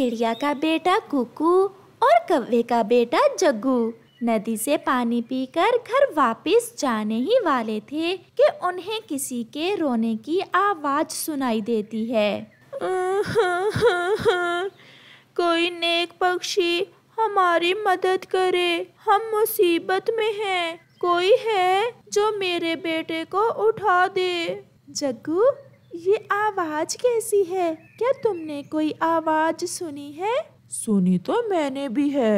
चिड़िया का बेटा कुकू और कव्वे का बेटा जग्गू नदी से पानी पीकर घर वापस जाने ही वाले थे कि उन्हें किसी के रोने की आवाज़ सुनाई देती है कोई नेक पक्षी हमारी मदद करे हम मुसीबत में हैं कोई है जो मेरे बेटे को उठा दे जग्गू ये आवाज कैसी है क्या तुमने कोई आवाज सुनी है सुनी तो मैंने भी है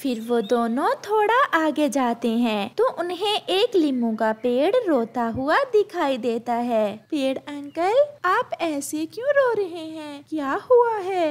फिर वो दोनों थोड़ा आगे जाते हैं तो उन्हें एक लीमू का पेड़ रोता हुआ दिखाई देता है पेड़ अंकल आप ऐसे क्यों रो रहे हैं क्या हुआ है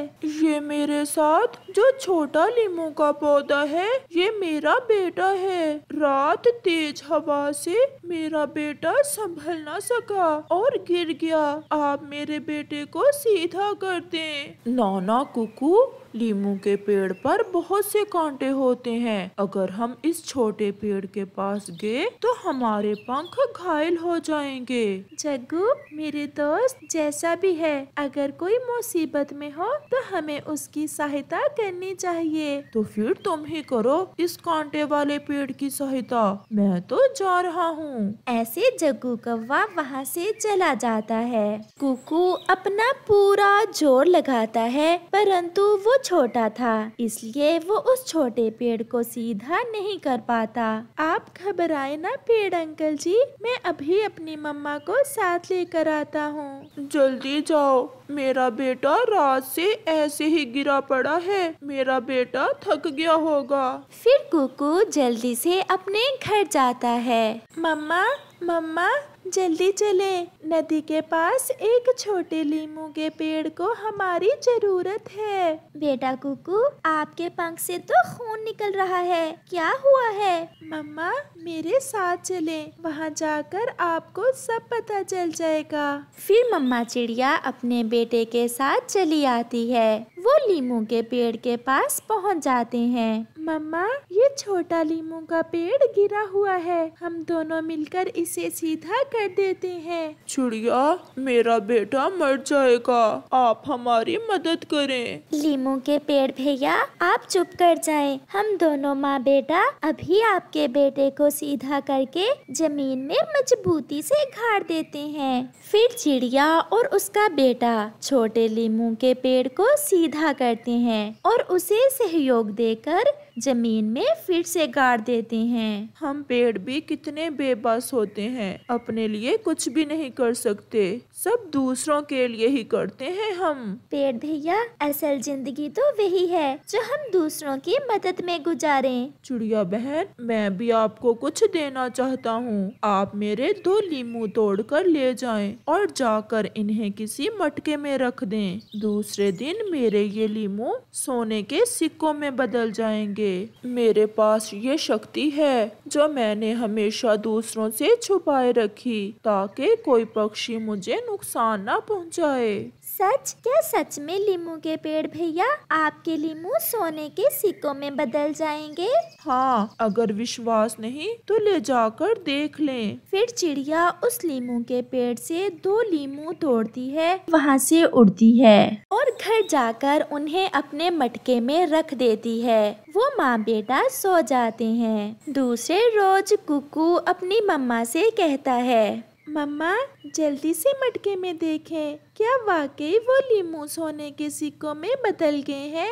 ये मेरे साथ जो छोटा लीमू का पौधा है ये मेरा बेटा है रात तेज हवा से मेरा बेटा संभल ना सका और गिर गया आप मेरे बेटे को सीधा कर दें नाना कुकू लीमू के पेड़ पर बहुत से कांटे होते हैं अगर हम इस छोटे पेड़ के पास गए तो हमारे पंख घायल हो जाएंगे जग्गू मेरे दोस्त जैसा भी है अगर कोई मुसीबत में हो तो हमें उसकी सहायता करनी चाहिए तो फिर तुम ही करो इस कांटे वाले पेड़ की सहायता मैं तो जा रहा हूँ ऐसे जग्गू कौवा वहाँ से चला जाता है कुकू अपना पूरा जोर लगाता है परंतु वो छोटा था इसलिए वो उस छोटे पेड़ को सीधा नहीं कर पाता आप घबराए ना पेड़ अंकल जी मैं अभी अपनी मम्मा को साथ लेकर आता हूँ जल्दी जाओ मेरा बेटा रात से ऐसे ही गिरा पड़ा है मेरा बेटा थक गया होगा फिर कुकू जल्दी से अपने घर जाता है मम्मा मम्मा जल्दी चले नदी के पास एक छोटे लीमू के पेड़ को हमारी जरूरत है बेटा कुकू आपके पंख से तो खून निकल रहा है क्या हुआ है मम्मा मेरे साथ चलें वहाँ जाकर आपको सब पता चल जाएगा फिर मम्मा चिड़िया अपने बेटे के साथ चली आती है वो लीमू के पेड़ के पास पहुँच जाते हैं मम्मा ये छोटा लीमू का पेड़ गिरा हुआ है हम दोनों मिलकर इसे सीधा कर देते हैं चिड़िया मेरा बेटा मर जाएगा आप हमारी मदद करें लीमू के पेड़ भैया आप चुप कर जाए हम दोनों माँ बेटा अभी आपके बेटे को सीधा करके जमीन में मजबूती से गाड़ देते हैं फिर चिड़िया और उसका बेटा छोटे लीमू के पेड़ को सीधा करते हैं और उसे सहयोग देकर जमीन में फिर से गाड़ देते हैं हम पेड़ भी कितने बेबस होते हैं अपने लिए कुछ भी नहीं कर सकते सब दूसरों के लिए ही करते हैं हम पेड़ भैया असल जिंदगी तो वही है जो हम दूसरों की मदद में गुजारे चिड़िया बहन मैं भी आपको कुछ देना चाहता हूँ आप मेरे दो लीमू तोड़ कर ले जाए और जाकर इन्हें किसी मटके में रख दें दूसरे दिन मेरे ये लीमू सोने के सिक्कों में बदल जाएंगे लिए मेरे पास ये शक्ति है जो मैंने हमेशा दूसरों से छुपाए रखी ताकि कोई पक्षी मुझे नुकसान न पहुंचाए सच क्या सच में लीमू के पेड़ भैया आपके लीमू सोने के सिक्कों में बदल जाएंगे हाँ अगर विश्वास नहीं तो ले जाकर देख लें। फिर चिड़िया उस लीमू के पेड़ से दो लीमू तोड़ती है वहाँ से उड़ती है और घर जाकर उन्हें अपने मटके में रख देती है वो माँ बेटा सो जाते हैं दूसरे रोज कुकू अपनी मम्मा से कहता है मम्मा जल्दी से मटके में देखें क्या वाकई वो लीमू सोने के सिक्कों में बदल गए हैं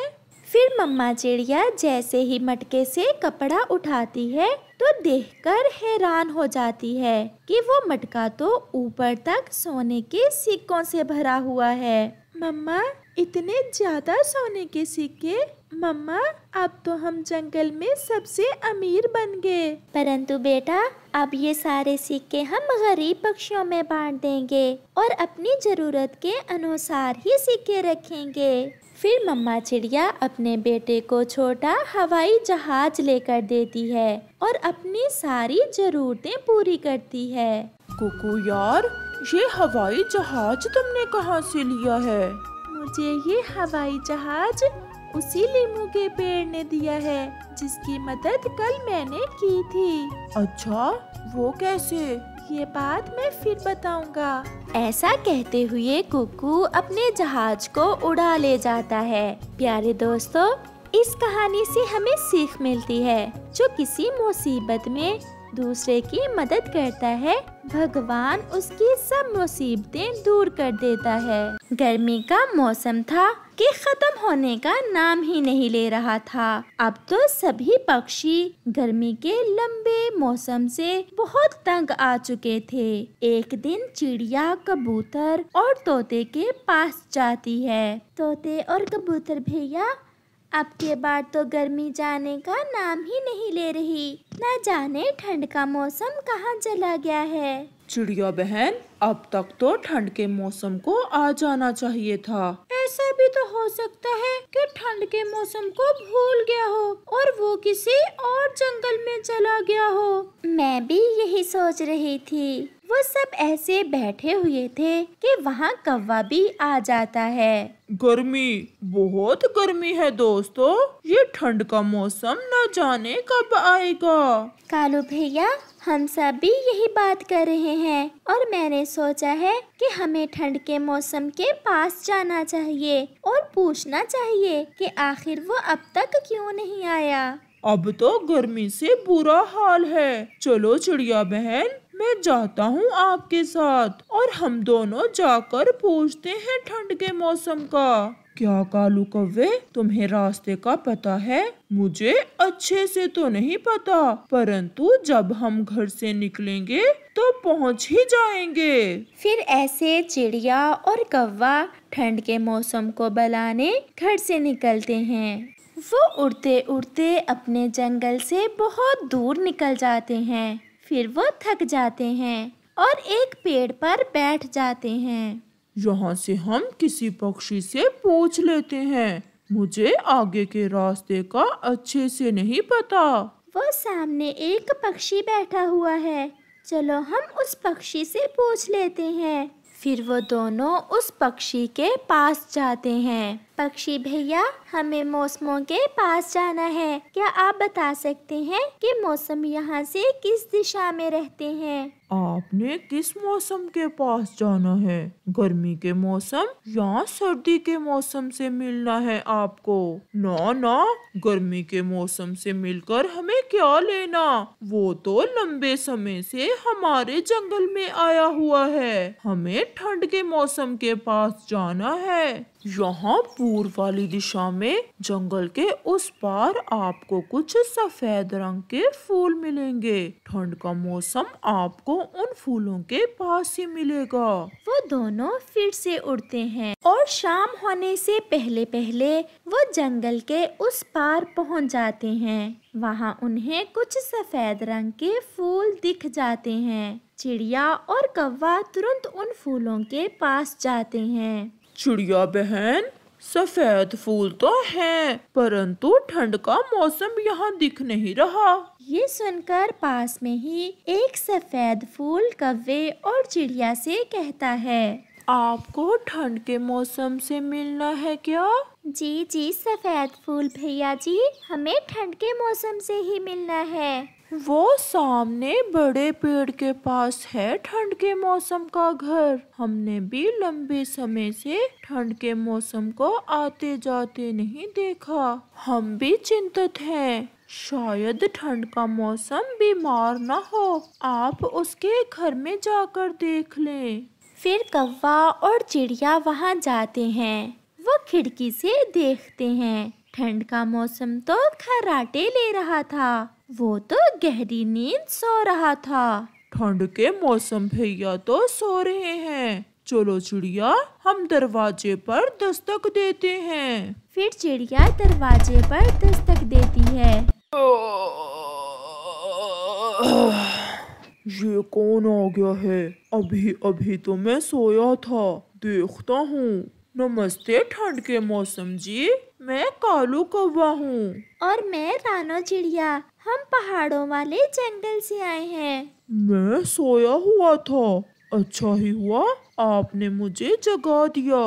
फिर मम्मा चिड़िया जैसे ही मटके से कपड़ा उठाती है तो देखकर हैरान हो जाती है कि वो मटका तो ऊपर तक सोने के सिक्कों से भरा हुआ है मम्मा इतने ज्यादा सोने के सिक्के मम्मा अब तो हम जंगल में सबसे अमीर बन गए परंतु बेटा अब ये सारे सिक्के हम गरीब पक्षियों में बांट देंगे और अपनी ज़रूरत के अनुसार ही सिक्के रखेंगे फिर मम्मा चिड़िया अपने बेटे को छोटा हवाई जहाज लेकर देती है और अपनी सारी ज़रूरतें पूरी करती है कुकू यार ये हवाई जहाज तुमने कहाँ से लिया है मुझे ये हवाई जहाज उसी लीमू के पेड़ ने दिया है जिसकी मदद कल मैंने की थी अच्छा वो कैसे ये बात मैं फिर बताऊंगा ऐसा कहते हुए कुकू अपने जहाज को उड़ा ले जाता है प्यारे दोस्तों इस कहानी से हमें सीख मिलती है जो किसी मुसीबत में दूसरे की मदद करता है भगवान उसकी सब मुसीबतें दूर कर देता है गर्मी का मौसम था कि खत्म होने का नाम ही नहीं ले रहा था अब तो सभी पक्षी गर्मी के लंबे मौसम से बहुत तंग आ चुके थे एक दिन चिड़िया कबूतर और तोते के पास जाती है तोते और कबूतर भैया अब के बाद तो गर्मी जाने का नाम ही नहीं ले रही न जाने ठंड का मौसम कहाँ चला गया है चिड़िया बहन अब तक तो ठंड के मौसम को आ जाना चाहिए था ऐसा भी तो हो सकता है कि ठंड के मौसम को भूल गया हो और वो किसी और जंगल में चला गया हो मैं भी यही सोच रही थी वो सब ऐसे बैठे हुए थे कि वहाँ कौवा भी आ जाता है गर्मी बहुत गर्मी है दोस्तों ये ठंड का मौसम न जाने कब आएगा कालू भैया हम सब भी यही बात कर रहे हैं और मैंने सोचा है कि हमें ठंड के मौसम के पास जाना चाहिए और पूछना चाहिए कि आखिर वो अब तक क्यों नहीं आया अब तो गर्मी से बुरा हाल है चलो चिड़िया बहन मैं जाता हूँ आपके साथ और हम दोनों जाकर पूछते हैं ठंड के मौसम का क्या कालू कव्वे तुम्हें रास्ते का पता है मुझे अच्छे से तो नहीं पता परंतु जब हम घर से निकलेंगे तो पहुँच ही जाएंगे फिर ऐसे चिड़िया और कौवा ठंड के मौसम को बलाने घर से निकलते हैं वो उड़ते उड़ते अपने जंगल से बहुत दूर निकल जाते हैं फिर वो थक जाते हैं और एक पेड़ पर बैठ जाते हैं यहाँ से हम किसी पक्षी से पूछ लेते हैं मुझे आगे के रास्ते का अच्छे से नहीं पता वो सामने एक पक्षी बैठा हुआ है चलो हम उस पक्षी से पूछ लेते हैं फिर वो दोनों उस पक्षी के पास जाते हैं पक्षी भैया हमें मौसमों के पास जाना है क्या आप बता सकते हैं कि मौसम यहाँ से किस दिशा में रहते हैं आपने किस मौसम के पास जाना है गर्मी के मौसम या सर्दी के मौसम से मिलना है आपको ना ना गर्मी के मौसम से मिलकर हमें क्या लेना वो तो लंबे समय से हमारे जंगल में आया हुआ है हमें ठंड के मौसम के पास जाना है यहाँ पूर्व वाली दिशा में जंगल के उस पार आपको कुछ सफेद रंग के फूल मिलेंगे ठंड का मौसम आपको उन फूलों के पास ही मिलेगा वो दोनों फिर से उड़ते हैं और शाम होने से पहले पहले वो जंगल के उस पार पहुँच जाते हैं वहाँ उन्हें कुछ सफेद रंग के फूल दिख जाते हैं चिड़िया और कौवा तुरंत उन फूलों के पास जाते हैं चिड़िया बहन सफेद फूल तो है परंतु ठंड का मौसम यहाँ दिख नहीं रहा ये सुनकर पास में ही एक सफेद फूल कव्वे और चिड़िया से कहता है आपको ठंड के मौसम से मिलना है क्या जी जी सफेद फूल भैया जी हमें ठंड के मौसम से ही मिलना है वो सामने बड़े पेड़ के पास है ठंड के मौसम का घर हमने भी लंबे समय से ठंड के मौसम को आते जाते नहीं देखा हम भी चिंतित हैं शायद ठंड का मौसम बीमार न हो आप उसके घर में जाकर देख लें फिर कौवा और चिड़िया वहाँ जाते हैं वो खिड़की से देखते हैं ठंड का मौसम तो खराटे ले रहा था वो तो गहरी नींद सो रहा था ठंड के मौसम भैया तो सो रहे हैं चलो चिड़िया हम दरवाजे पर दस्तक देते हैं फिर चिड़िया दरवाजे पर दस्तक देती है ये कौन आ गया है अभी अभी तो मैं सोया था देखता हूँ नमस्ते ठंड के मौसम जी मैं कालू कौवा हूँ और मैं रानो चिड़िया हम पहाड़ों वाले जंगल से आए हैं मैं सोया हुआ था अच्छा ही हुआ आपने मुझे जगा दिया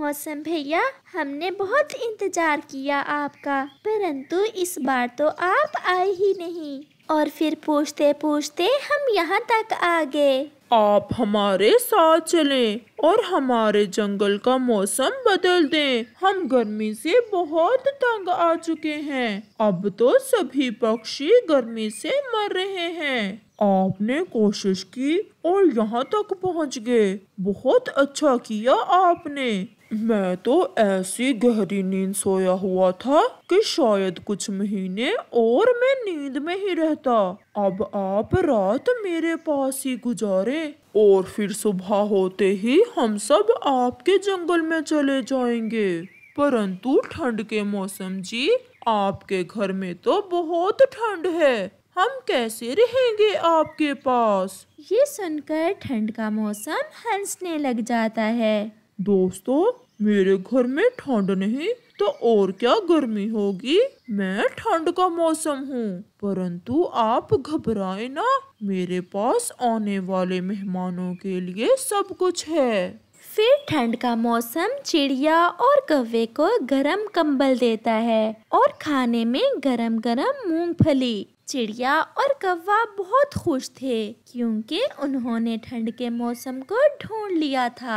मौसम भैया हमने बहुत इंतजार किया आपका परंतु इस बार तो आप आए ही नहीं और फिर पूछते पूछते हम यहाँ तक आ गए आप हमारे साथ चलें और हमारे जंगल का मौसम बदल दें। हम गर्मी से बहुत तंग आ चुके हैं अब तो सभी पक्षी गर्मी से मर रहे हैं आपने कोशिश की और यहाँ तक पहुँच गए बहुत अच्छा किया आपने मैं तो ऐसी गहरी नींद सोया हुआ था कि शायद कुछ महीने और मैं नींद में ही रहता अब आप रात मेरे पास ही गुजारे और फिर सुबह होते ही हम सब आपके जंगल में चले जाएंगे परंतु ठंड के मौसम जी आपके घर में तो बहुत ठंड है हम कैसे रहेंगे आपके पास ये सुनकर ठंड का मौसम हंसने लग जाता है दोस्तों मेरे घर में ठंड नहीं तो और क्या गर्मी होगी मैं ठंड का मौसम हूँ परंतु आप घबराए ना मेरे पास आने वाले मेहमानों के लिए सब कुछ है फिर ठंड का मौसम चिड़िया और कौवे को गरम कंबल देता है और खाने में गरम गरम मूंगफली चिड़िया और कौवा बहुत खुश थे क्योंकि उन्होंने ठंड के मौसम को ढूंढ लिया था